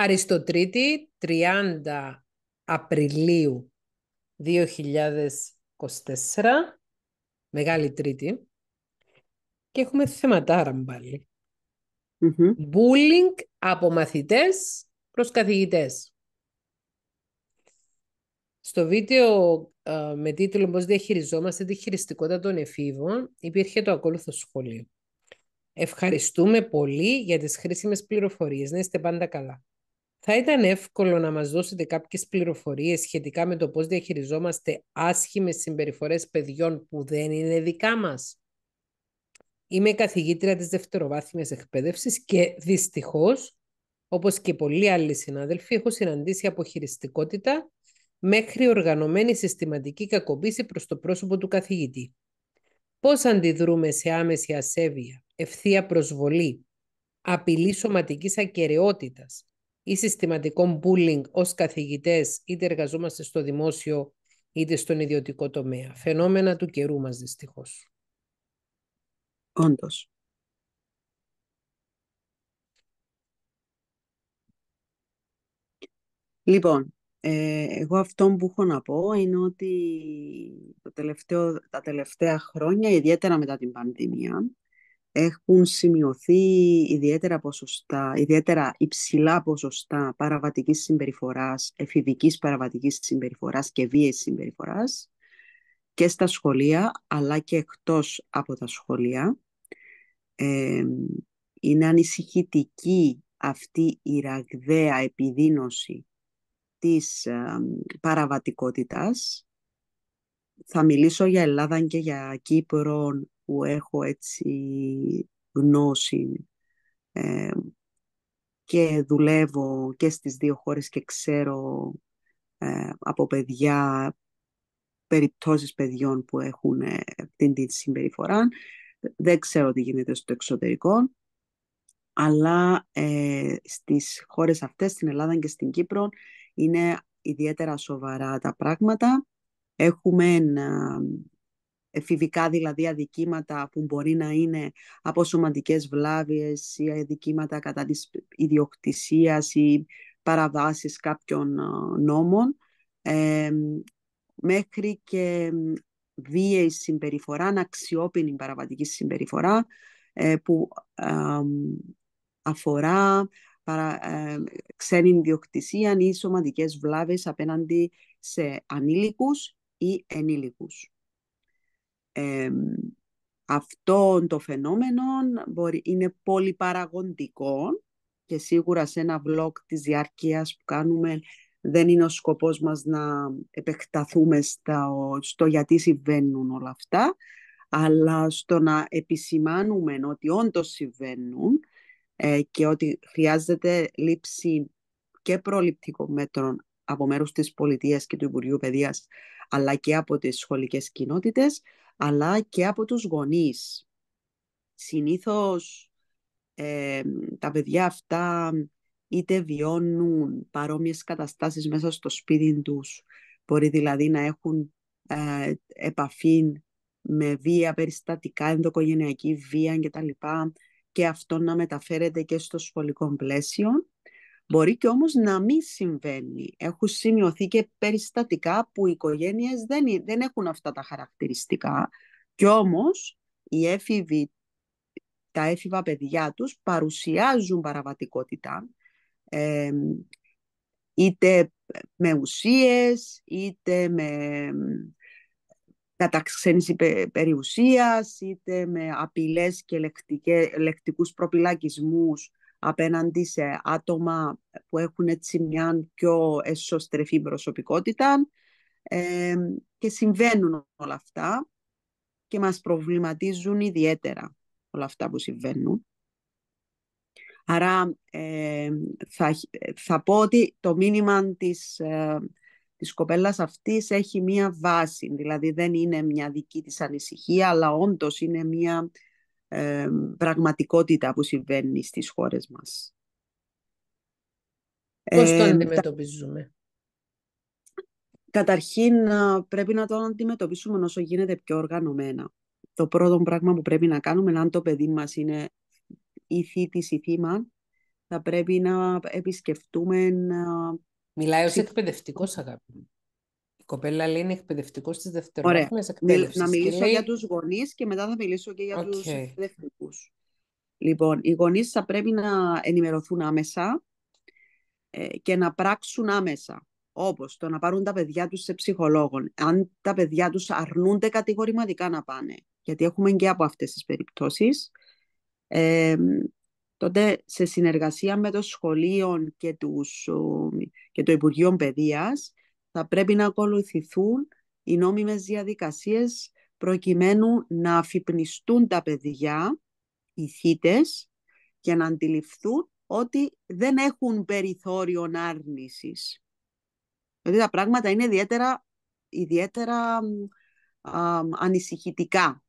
Αριστοτρίτη, 30 Απριλίου 2024, Μεγάλη Τρίτη. Και έχουμε θεματάρα πάλι. από μαθητές προς καθηγητές. Στο βίντεο ε, με τίτλο «Πώς διαχειριζόμαστε τη χειριστικότητα των εφήβων» υπήρχε το ακόλουθο σχολείο. Ευχαριστούμε πολύ για τις χρήσιμες πληροφορίες. Να είστε πάντα καλά. Θα ήταν εύκολο να μας δώσετε κάποιες πληροφορίες σχετικά με το πώς διαχειριζόμαστε άσχημες συμπεριφορές παιδιών που δεν είναι δικά μας. Είμαι καθηγήτρια της δευτεροβάθμιας εκπαίδευσης και δυστυχώς, όπως και πολλοί άλλοι συνάδελφοι, έχω συναντήσει αποχειριστικότητα μέχρι οργανωμένη συστηματική κακοποίηση προς το πρόσωπο του καθηγητή. Πώς αντιδρούμε σε άμεση ασέβεια, ευθεία προσβολή, απειλή σωματικής ακαιρεότητας, ή συστηματικό bullying ως καθηγητές, είτε εργαζόμαστε στο δημόσιο είτε στον ιδιωτικό τομέα. Φαινόμενα του καιρού μας δυστυχώς. Όντως. Λοιπόν, ε, εγώ αυτό που έχω να πω είναι ότι το τελευταίο, τα τελευταία χρόνια, ιδιαίτερα μετά την πανδημία, έχουν σημειωθεί ιδιαίτερα, ποσοστά, ιδιαίτερα υψηλά ποσοστά παραβατικής συμπεριφοράς, εφηβικής παραβατικής συμπεριφοράς και βίαιης συμπεριφοράς και στα σχολεία αλλά και εκτός από τα σχολεία. είναι ανησυχητική αυτή η ραγδαία επιδίνωση της ε, παραβατικότητας. Θα μιλήσω για Ελλάδα και για Κύπρο που έχω έτσι γνώση ε, και δουλεύω και στις δύο χώρες και ξέρω ε, από παιδιά περιπτώσεις παιδιών που έχουν αυτή ε, τη συμπεριφορά. Δεν ξέρω τι γίνεται στο εξωτερικό, αλλά ε, στις χώρες αυτές, στην Ελλάδα και στην Κύπρο, είναι ιδιαίτερα σοβαρά τα πράγματα. Έχουμε ένα εφηβικά δηλαδή αδικήματα που μπορεί να είναι από σωματικές βλάβες ή αδικήματα κατά της ιδιοκτησίας ή παραβάσεις κάποιων νόμων μέχρι και βίαιη συμπεριφορά, αξιοπινη παραβατική συμπεριφορά ε, που αφορά παρα, ε, ξένη ιδιοκτησία ή σωματικές βλάβες απέναντι σε ανήλικους ή ενήλικους αυτό το φαινόμενο μπορεί, είναι πολυπαραγοντικό και σίγουρα σε ένα vlog της διάρκειας που κάνουμε δεν είναι ο σκοπός μας να επεκταθούμε στο γιατί συμβαίνουν όλα αυτά, αλλά στο να επισημάνουμε ότι όντως συμβαίνουν ε, και ότι χρειάζεται λήψη και προληπτικών μέτρων από μέρους της πολιτείας και του Υπουργείου Παιδείας, αλλά και από τις σχολικές κοινότητες, αλλά και από τους γονείς. Συνήθως τα παιδιά αυτά είτε βιώνουν παρόμοιες καταστάσεις μέσα στο σπίτι τους, μπορεί δηλαδή να έχουν ε, επαφή με βία, περιστατικά, ενδοκογενειακή βία κτλ. Και, και αυτό να μεταφέρεται και στο σχολικό πλαίσιο Μπορεί και όμως να μην συμβαίνει. Έχουν σημειωθεί και περιστατικά που οι οικογένειες δεν, δεν έχουν αυτά τα χαρακτηριστικά και όμως οι έφηβοι, τα έφηβα παιδιά τους παρουσιάζουν παραβατικότητα είτε με ουσίες, είτε με καταξένηση περιουσίας, είτε με απειλές και λεκτικούς προπυλακισμούς απέναντι σε άτομα που έχουν έτσι μια πιο εσωστρεφή προσωπικότητα και συμβαίνουν όλα αυτά και μας προβληματίζουν ιδιαίτερα όλα αυτά που συμβαίνουν. Άρα θα, θα πω ότι το μήνυμα της, της κοπέλας αυτής έχει μία βάση, δηλαδή δεν είναι μια δική της ανησυχία, αλλά όντως είναι μία πραγματικότητα που συμβαίνει στις χώρες μας. Πώς το ε, αντιμετωπίζουμε? Καταρχήν πρέπει να το αντιμετωπίσουμε όσο γίνεται πιο οργανωμένα. Το πρώτο πράγμα που πρέπει να κάνουμε, αν το παιδί μας είναι θήτης η θύμα, θα πρέπει να επισκεφτούμε... Μιλάει ως εκπαιδευτικός, αγάπη κοπέλα λέει είναι εκπαιδευτικός τη δευτερόλεπτη εκπαίδευση. Να μιλήσω για τους γονείς και μετά θα μιλήσω και για okay. τους εκπαιδευτικούς. Λοιπόν, οι γονείς θα πρέπει να ενημερωθούν άμεσα ε, και να πράξουν άμεσα. Όπως το να πάρουν τα παιδιά τους σε ψυχολόγων, αν τα παιδιά τους αρνούνται κατηγορηματικά να πάνε, γιατί έχουμε και από αυτές τις περιπτώσεις. τότε σε συνεργασία με το σχολείο και, τους, και το Υπουργείο Παιδείας θα πρέπει να ακολουθηθούν οι νόμιμες διαδικασίες προκειμένου να αφυπνιστούν τα παιδιά, οι θήτες, και να αντιληφθούν ότι δεν έχουν περιθώριο άρνησης. Δηλαδή τα πράγματα είναι ιδιαίτερα, ιδιαίτερα ανησυχητικά.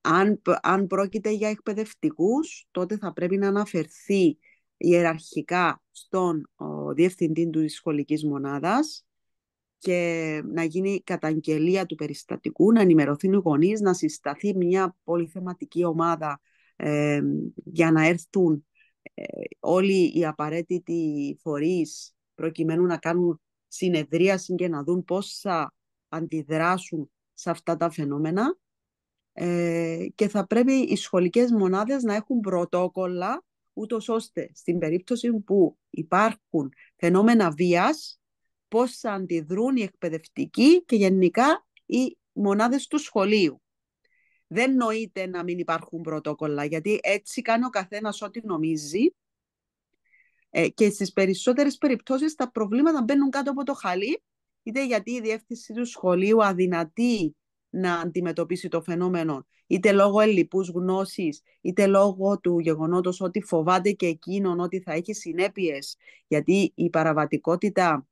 Αν, αν πρόκειται για εκπαιδευτικούς, τότε θα πρέπει να αναφερθεί ιεραρχικά στον διευθυντή του σχολικής μονάδας και να γίνει καταγγελία του περιστατικού, να ενημερωθούν οι γονείς, να συσταθεί μια πολυθεματική ομάδα ε, για να έρθουν ε, όλοι οι απαραίτητοι φορείς προκειμένου να κάνουν συνεδρίαση και να δουν πώς θα αντιδράσουν σε αυτά τα φαινόμενα ε, και θα πρέπει οι σχολικές μονάδες να έχουν πρωτόκολλα ούτως ώστε στην περίπτωση που υπάρχουν φαινόμενα βίας, πώς θα αντιδρούν οι εκπαιδευτικοί και γενικά οι μονάδες του σχολείου. Δεν νοείται να μην υπάρχουν πρωτόκολλα, γιατί έτσι κάνει ο καθένας ό,τι νομίζει ε, και στις περισσότερες περιπτώσεις τα προβλήματα μπαίνουν κάτω από το χαλί, είτε γιατί η διεύθυνση του σχολείου αδυνατεί να αντιμετωπίσει το φαινόμενο, είτε λόγω ελλειπούς γνώσης, είτε λόγω του γεγονότος ότι φοβάται και εκείνον ότι θα έχει συνέπειες, γιατί η παραβατικότητα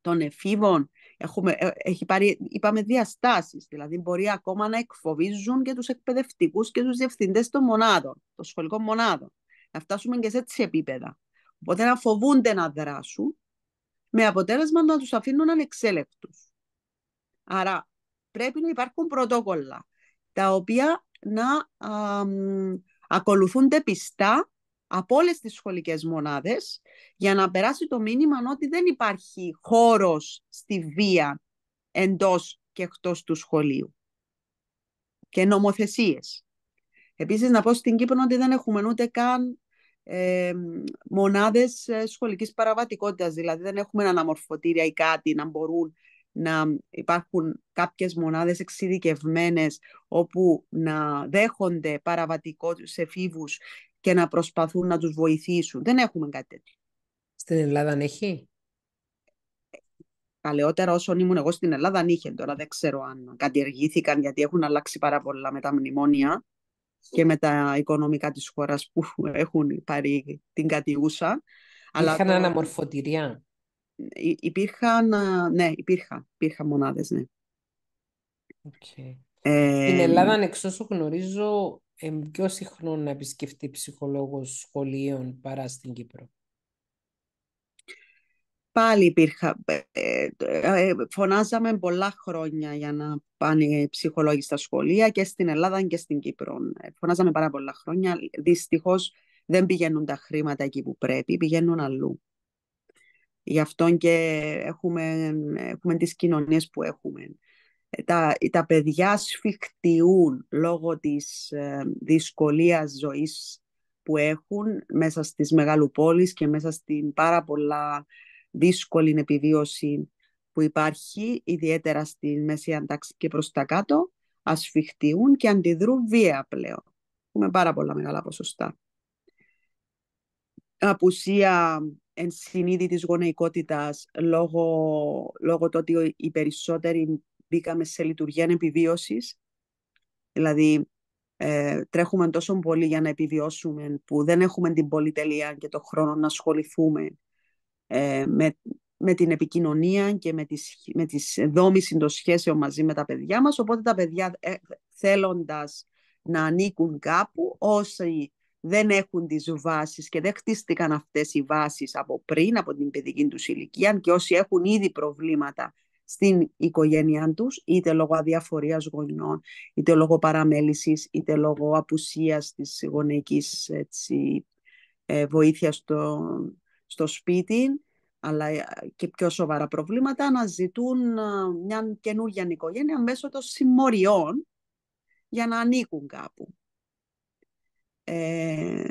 των εφήβων έχουμε, ε, έχει πάρει, είπαμε, διαστάσεις, δηλαδή μπορεί ακόμα να εκφοβίζουν και τους εκπαιδευτικούς και τους διευθυντές των μονάδων, των σχολικών μονάδων, να φτάσουμε και σε έτσι επίπεδα. Οπότε να φοβούνται να δράσουν, με αποτέλεσμα να τους αφήνουν ανεξέλεκτους. Άρα πρέπει να υπάρχουν πρωτόκολλα, τα οποία να ακολουθούνται πιστά από όλες τις σχολικές μονάδες για να περάσει το μήνυμα ότι δεν υπάρχει χώρος στη βία εντός και εκτός του σχολείου και νομοθεσίες. Επίσης να πω στην Κύπρο ότι δεν έχουμε ούτε καν ε, μονάδες σχολικής παραβατικότητας, δηλαδή δεν έχουμε αναμορφωτήρια ή κάτι να μπορούν να υπάρχουν κάποιες μονάδες εξειδικευμένες όπου να δέχονται παραβατικούς εφήβους και να προσπαθούν να τους βοηθήσουν. Δεν έχουμε κάτι τέτοιο. Στην Ελλάδα έχει? Παλαιότερα όσον ήμουν εγώ στην Ελλάδα είχε. Τώρα δεν ξέρω αν κατηργήθηκαν γιατί έχουν αλλάξει πάρα πολλά με τα μνημόνια και με τα οικονομικά της χώρας που έχουν πάρει την κατηγούσα. Είχαν αναμορφωτηριά υπήρχαν, ε, ναι, υπήρχαν, υπήρχαν μονάδες, ναι. Okay. Ε, Στην Ελλάδα, εξ όσο γνωρίζω, ποιο ε, πιο συχνό να επισκεφτεί ψυχολόγος σχολείων παρά στην Κύπρο. Πάλι υπήρχα, ε, φωνάζαμε πολλά χρόνια για να πάνε ψυχολόγοι στα σχολεία και στην Ελλάδα και στην Κύπρο. Ναι. Φωνάζαμε πάρα πολλά χρόνια. Δυστυχώς δεν πηγαίνουν τα χρήματα εκεί που πρέπει, πηγαίνουν αλλού. Γι' αυτό και έχουμε, έχουμε τις κοινωνίες που έχουμε. Ε, τα, τα παιδιά σφιχτιούν λόγω της ε, δυσκολίας ζωής που έχουν μέσα στις μεγάλου πόλεις και μέσα στην πάρα πολλά δύσκολη επιβίωση που υπάρχει, ιδιαίτερα στη μέση αντάξη και προς τα κάτω, ασφιχτιούν και αντιδρούν βία πλέον. Έχουμε πάρα πολλά μεγάλα ποσοστά. Απουσία εν της γονεϊκότητας λόγω, λόγω του ότι οι περισσότεροι μπήκαμε σε λειτουργία επιβίωσης, Δηλαδή, ε, τρέχουμε τόσο πολύ για να επιβιώσουμε που δεν έχουμε την πολυτελεία και το χρόνο να ασχοληθούμε ε, με, με την επικοινωνία και με, τις, με τις δόμηση των σχέσεων μαζί με τα παιδιά μας. Οπότε τα παιδιά ε, θέλοντας να ανήκουν κάπου, όσοι δεν έχουν τις βάσεις και δεν χτίστηκαν αυτές οι βάσεις από πριν, από την παιδική τους ηλικία και όσοι έχουν ήδη προβλήματα στην οικογένειά τους, είτε λόγω αδιαφορίας γονιών, είτε λόγω παραμέλησης, είτε λόγω απουσίας της γονεϊκής έτσι, ε, βοήθειας στο, στο σπίτι, αλλά ε, και πιο σοβαρά προβλήματα, να ζητούν ε, μια καινούργια οικογένεια μέσω των συμμοριών για να ανήκουν κάπου. Ε,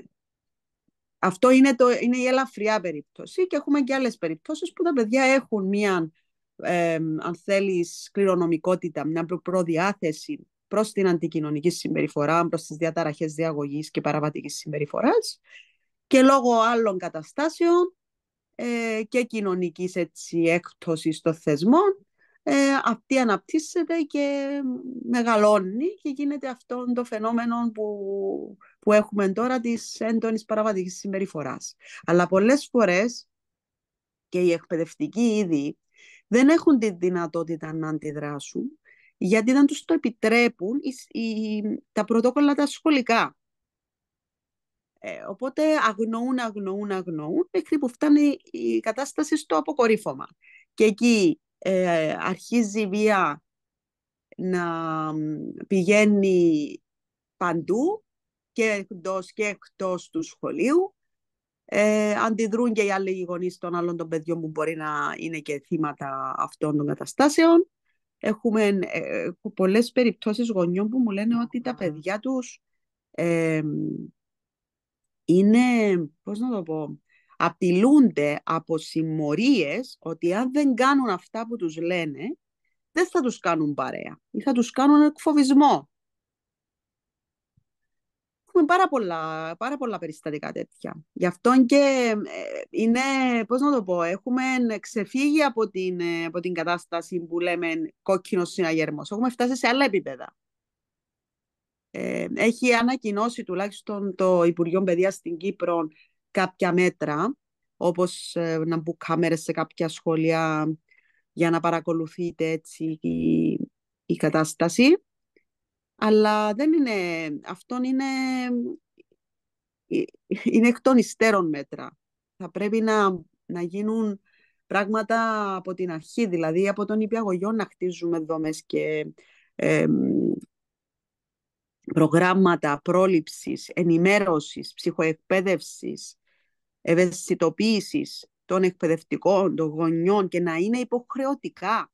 αυτό είναι, το, είναι η ελαφριά περίπτωση και έχουμε και άλλες περιπτώσεις που τα παιδιά έχουν μία, ε, αν θέλεις, κληρονομικότητα, μια προδιάθεση προς την αντικοινωνική συμπεριφορά, προς τις διαταραχές διαγωγής και παραβατικής συμπεριφοράς και λόγω άλλων καταστάσεων ε, και κοινωνικής έτσι, έκπτωσης των θεσμών ε, αυτή αναπτύσσεται και μεγαλώνει και γίνεται αυτό το φαινόμενο που, που έχουμε τώρα της έντονης παραβατικής συμπεριφοράς. Αλλά πολλές φορές και οι εκπαιδευτικοί ήδη δεν έχουν τη δυνατότητα να αντιδράσουν γιατί δεν τους το επιτρέπουν τα πρωτόκολλα τα σχολικά. Ε, οπότε αγνοούν, αγνοούν, αγνοούν μέχρι που φτάνει η κατάσταση στο αποκορύφωμα. Και εκεί ε, αρχίζει βία να πηγαίνει παντού και εκτός και εκτός του σχολείου. Ε, αντιδρούν και οι άλλοι γονείς των άλλων των παιδιών που μπορεί να είναι και θύματα αυτών των καταστάσεων. Έχουμε ε, πολλές περιπτώσεις γονιών που μου λένε ότι τα παιδιά τους ε, είναι, πώς να το πω, απειλούνται από συμμορίες ότι αν δεν κάνουν αυτά που τους λένε, δεν θα τους κάνουν παρέα ή θα τους κάνουν εκφοβισμό. Έχουμε πάρα πολλά, πάρα πολλά περιστατικά τέτοια. Γι' αυτό και ε, είναι, πώς να το πω, έχουμε ξεφύγει από την, ε, από την κατάσταση που λέμε κόκκινος συναγερμός. Έχουμε φτάσει σε άλλα επίπεδα. Ε, έχει ανακοινώσει τουλάχιστον το Υπουργείο Παιδείας στην Κύπρο κάποια μέτρα, όπως ε, να μπουν κάμερες σε κάποια σχολεία για να παρακολουθείτε έτσι η, κατάσταση. Αλλά δεν είναι, αυτό είναι, ε, είναι εκ των υστέρων μέτρα. Θα πρέπει να, να γίνουν πράγματα από την αρχή, δηλαδή από τον υπηαγωγό να χτίζουμε δομές και προγράμματα πρόληψης, ενημέρωσης, ψυχοεκπαίδευσης, ευαισθητοποίησης των εκπαιδευτικών, των γονιών και να είναι υποχρεωτικά.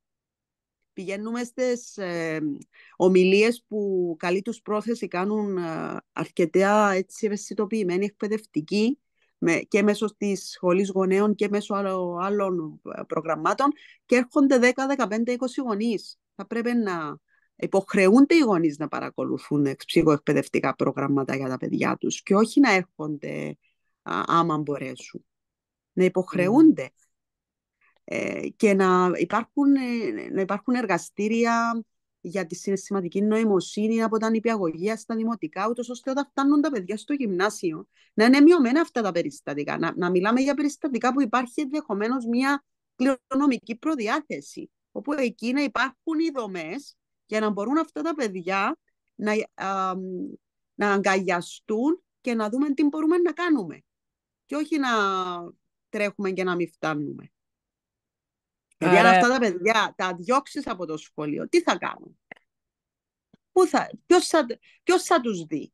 Πηγαίνουμε στις ε, ομιλίες που καλή τους πρόθεση κάνουν ε, αρκετά έτσι, ευαισθητοποιημένοι εκπαιδευτικοί με, και μέσω της σχολής γονέων και μέσω άλλο, άλλων ε, προγραμμάτων και έρχονται 10, 15, 20 γονείς. Θα πρέπει να υποχρεούνται οι γονείς να παρακολουθούν ε, ψυχοεκπαιδευτικά προγράμματα για τα παιδιά τους και όχι να έρχονται άμα μπορέσουν. Να υποχρεούνται ε, και να υπάρχουν, ε, να υπάρχουν εργαστήρια για τη συναισθηματική νοημοσύνη από τα νηπιαγωγεία στα δημοτικά, ούτως ώστε όταν φτάνουν τα παιδιά στο γυμνάσιο να είναι μειωμένα αυτά τα περιστατικά. Να, να μιλάμε για περιστατικά που υπάρχει ενδεχομένως μια κληρονομική προδιάθεση, όπου εκεί να υπάρχουν οι δομές για να μπορούν αυτά τα παιδιά να, ε, α, να αγκαλιαστούν και να δούμε τι μπορούμε να κάνουμε και όχι να τρέχουμε και να μην φτάνουμε. Γιατί αν αυτά τα παιδιά τα διώξεις από το σχολείο, τι θα κάνουν. Πού θα, ποιος, θα, ποιος θα τους δει.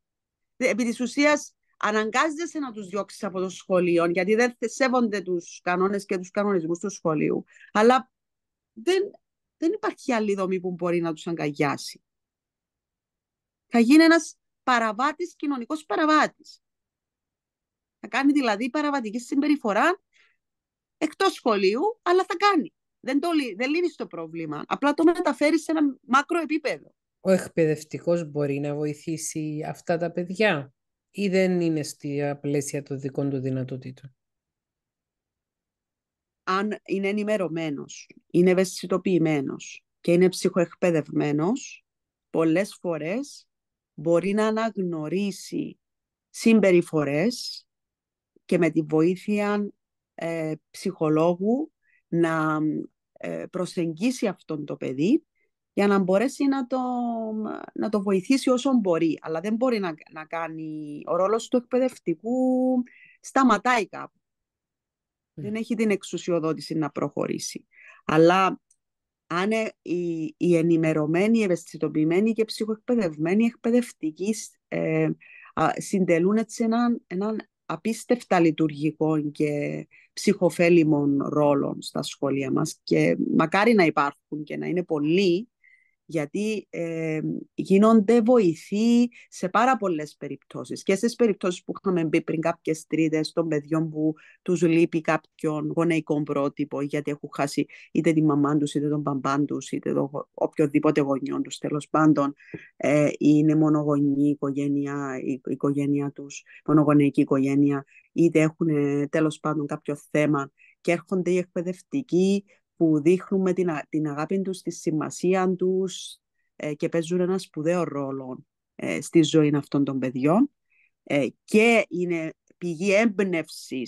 Ε, επί της ουσίας αναγκάζεται να τους διώξεις από το σχολείο γιατί δεν σέβονται τους κανόνες και τους κανονισμούς του σχολείου. Αλλά δεν, δεν υπάρχει άλλη δομή που μπορεί να τους αγκαγιάσει. Θα γίνει ένας παραβάτης, κοινωνικός παραβάτης. Θα κάνει δηλαδή παραβατική συμπεριφορά εκτός σχολείου, αλλά θα κάνει. Δεν, το, δεν λύνεις το πρόβλημα. Απλά το μεταφέρεις σε ένα μάκρο επίπεδο. Ο εκπαιδευτικός μπορεί να βοηθήσει αυτά τα παιδιά, ή δεν είναι στη πλαίσια των δικών του δυνατοτήτων. Αν είναι ενημερωμένος, είναι ευαισθητοποιημένος και είναι ψυχοεκπαιδευμένος, πολλές φορές μπορεί να αναγνωρίσει συμπεριφορές και με τη βοήθεια ε, ψυχολόγου να ε, προσεγγίσει αυτόν το παιδί για να μπορέσει να το, να το βοηθήσει όσο μπορεί. Αλλά δεν μπορεί να, κάνει... Ο ρόλος του εκπαιδευτικού σταματάει κάπου. Ναι. Δεν έχει την εξουσιοδότηση να προχωρήσει. Αλλά αν οι, ε, οι ενημερωμένοι, ευαισθητοποιημένοι και ψυχοεκπαιδευμένοι εκπαιδευτικοί ε, συντελούν έτσι έναν απίστευτα λειτουργικών και ψυχοφέλιμων ρόλων στα σχολεία μας και μακάρι να υπάρχουν και να είναι πολλοί γιατί ε, γίνονται βοηθοί σε πάρα πολλές περιπτώσεις και στις περιπτώσεις που είχαμε μπει πριν κάποιες τρίτες των παιδιών που τους λείπει κάποιον γονεϊκό πρότυπο γιατί έχουν χάσει είτε τη μαμά τους είτε τον παμπάντους τους είτε το, οποιοδήποτε γονιό τους τέλος πάντων ε, είναι μονογονή οικογένεια, η οικογένεια τους, μονογονεϊκή οικογένεια είτε έχουν τέλος πάντων κάποιο θέμα και έρχονται οι εκπαιδευτικοί που δείχνουν την, την αγάπη τους, τη σημασία τους ε, και παίζουν ένα σπουδαίο ρόλο ε, στη ζωή αυτών των παιδιών ε, και είναι πηγή έμπνευσης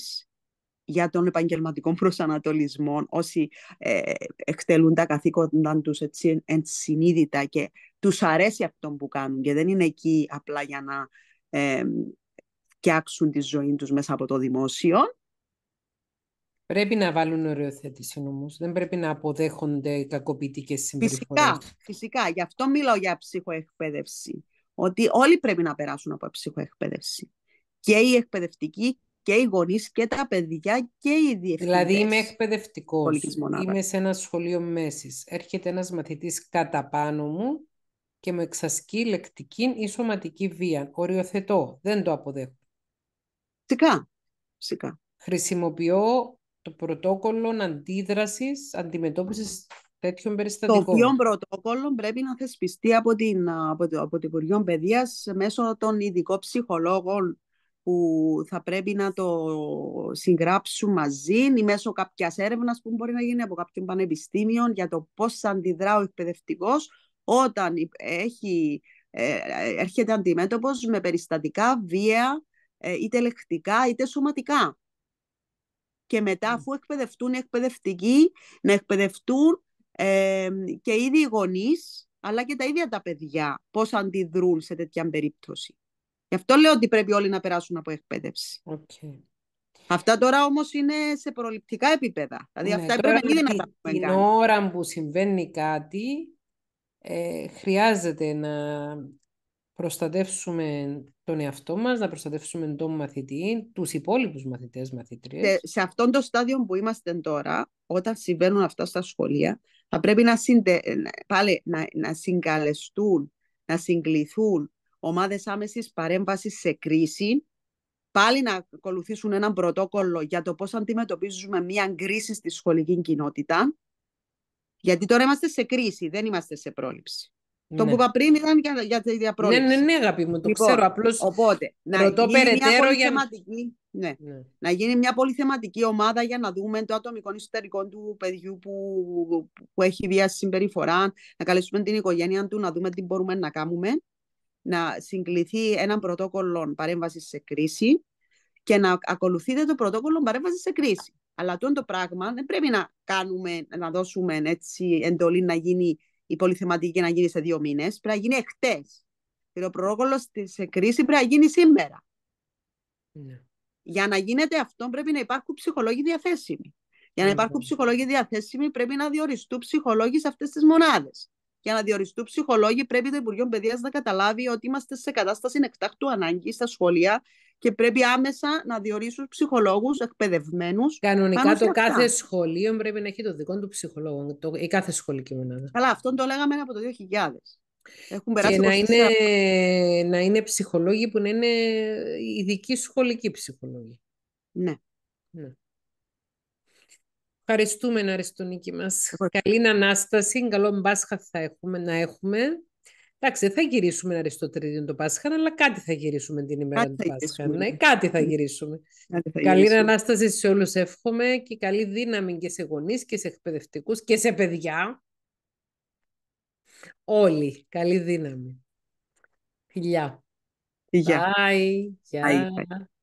για τον επαγγελματικό προσανατολισμό όσοι ε, εκτελούν τα καθήκοντα τους έτσι ενσυνείδητα και τους αρέσει αυτό που κάνουν και δεν είναι εκεί απλά για να ε, φτιάξουν τη ζωή τους μέσα από το δημόσιο Πρέπει να βάλουν οριοθέτηση όμω. Δεν πρέπει να αποδέχονται κακοποιητικές συμπεριφορές. Φυσικά, φυσικά. Γι' αυτό μιλάω για ψυχοεκπαίδευση. Ότι όλοι πρέπει να περάσουν από ψυχοεκπαίδευση. Και οι εκπαιδευτικοί και οι γονείς και τα παιδιά και οι διευθυντές. Δηλαδή, είμαι εκπαιδευτικός. Είμαι σε ένα σχολείο μέσης. Έρχεται ένας μαθητής κατά πάνω μου και με εξασκεί λεκτική ή σωματική βία. Οριοθετώ. Δεν το αποδέχομαι. Φυσικά. φυσικά. Χρησιμοποιώ το πρωτόκολλο αντίδρασης αντιμετώπισης τέτοιων περιστατικών. Το οποίο πρωτόκολλο πρέπει να θεσπιστεί από, την, από, το, από την Υπουργείο Παιδείας μέσω των ειδικών ψυχολόγων που θα πρέπει να το συγγράψουν μαζί ή μέσω κάποιας έρευνας που μπορεί να γίνει από κάποιον πανεπιστήμιο για το πώς αντιδρά ο εκπαιδευτικός όταν έχει, ε, έρχεται αντιμέτωπος με περιστατικά βία είτε λεκτικά είτε σωματικά και μετά ναι. αφού εκπαιδευτούν οι εκπαιδευτικοί να εκπαιδευτούν ε, και ήδη οι γονείς αλλά και τα ίδια τα παιδιά πώς αντιδρούν σε τέτοια περίπτωση. Γι' αυτό λέω ότι πρέπει όλοι να περάσουν από εκπαίδευση. Αυτά τώρα όμως είναι σε προληπτικά επίπεδα. Δηλαδή ναι, αυτά πρέπει να τα πούμε. Την ώρα που συμβαίνει κάτι, ε, χρειάζεται να προστατεύσουμε τον εαυτό μας να προστατεύσουμε τον μαθητή, τους υπόλοιπους μαθητές μαθητρίες. Σε, σε αυτό το στάδιο που είμαστε τώρα, όταν συμβαίνουν αυτά στα σχολεία, θα πρέπει να, συντε, πάλι, να, να συγκαλεστούν, να συγκληθούν ομάδες άμεσης παρέμβασης σε κρίση, πάλι να ακολουθήσουν έναν πρωτόκολλο για το πώς αντιμετωπίζουμε μια κρίση στη σχολική κοινότητα, γιατί τώρα είμαστε σε κρίση, δεν είμαστε σε πρόληψη. Ναι. Το που είπα πριν ήταν για, για τη διαπρόληψη. Ναι, ναι, ναι, αγάπη μου, το λοιπόν, ξέρω. Απλώς οπότε, να γίνει μια πολυθεματική, για... ναι, ναι. να γίνει μια πολυθεματική ομάδα για να δούμε το ατομικό ιστορικό του παιδιού που, που έχει βία συμπεριφορά, να καλέσουμε την οικογένεια του, να δούμε τι μπορούμε να κάνουμε, να συγκληθεί ένα πρωτόκολλο παρέμβασης σε κρίση και να ακολουθείτε το πρωτόκολλο παρέμβασης σε κρίση. Αλλά αυτό το πράγμα δεν πρέπει να κάνουμε, να δώσουμε έτσι εντολή να γίνει η πολυθεματική να γίνει σε δύο μήνες, πρέπει να γίνει εχθές. Και ο πρόγολο τη κρίση πρέπει να γίνει σήμερα. Ναι. Για να γίνεται αυτό, πρέπει να υπάρχουν ψυχολόγοι διαθέσιμοι. Για να ναι, υπάρχουν ναι. ψυχολόγοι διαθέσιμοι, πρέπει να διοριστούν ψυχολόγοι σε αυτές τις μονάδες. Για να διοριστούν ψυχολόγοι, πρέπει το Υπουργείο Παιδείας να καταλάβει ότι είμαστε σε κατάσταση εκτάκτου ανάγκης στα σχολεία και πρέπει άμεσα να διορίσουν ψυχολόγους εκπαιδευμένους. Κανονικά το κάθε σχολείο πρέπει να έχει το δικό του ψυχολόγο, το, η κάθε σχολική μονάδα. Καλά, αυτό το λέγαμε από το 2000. Έχουν περάσει και να είναι, να είναι ψυχολόγοι που να είναι ειδικοί σχολικοί ψυχολόγοι. Ναι. ναι. Ευχαριστούμε, Αριστονίκη μας. Καλή Ανάσταση, καλό Μπάσχα θα έχουμε, να έχουμε. Εντάξει, θα γυρίσουμε αριστοτρίδιο το Πάσχα, αλλά κάτι θα γυρίσουμε την ημέρα κάτι του Πάσχα. Ναι, ναι, κάτι θα ναι. γυρίσουμε. καλή Ανάσταση σε όλους εύχομαι και καλή δύναμη και σε γονείς και σε εκπαιδευτικούς και σε παιδιά. Όλοι, καλή δύναμη. Φιλιά. Φιλιά. Bye. Bye.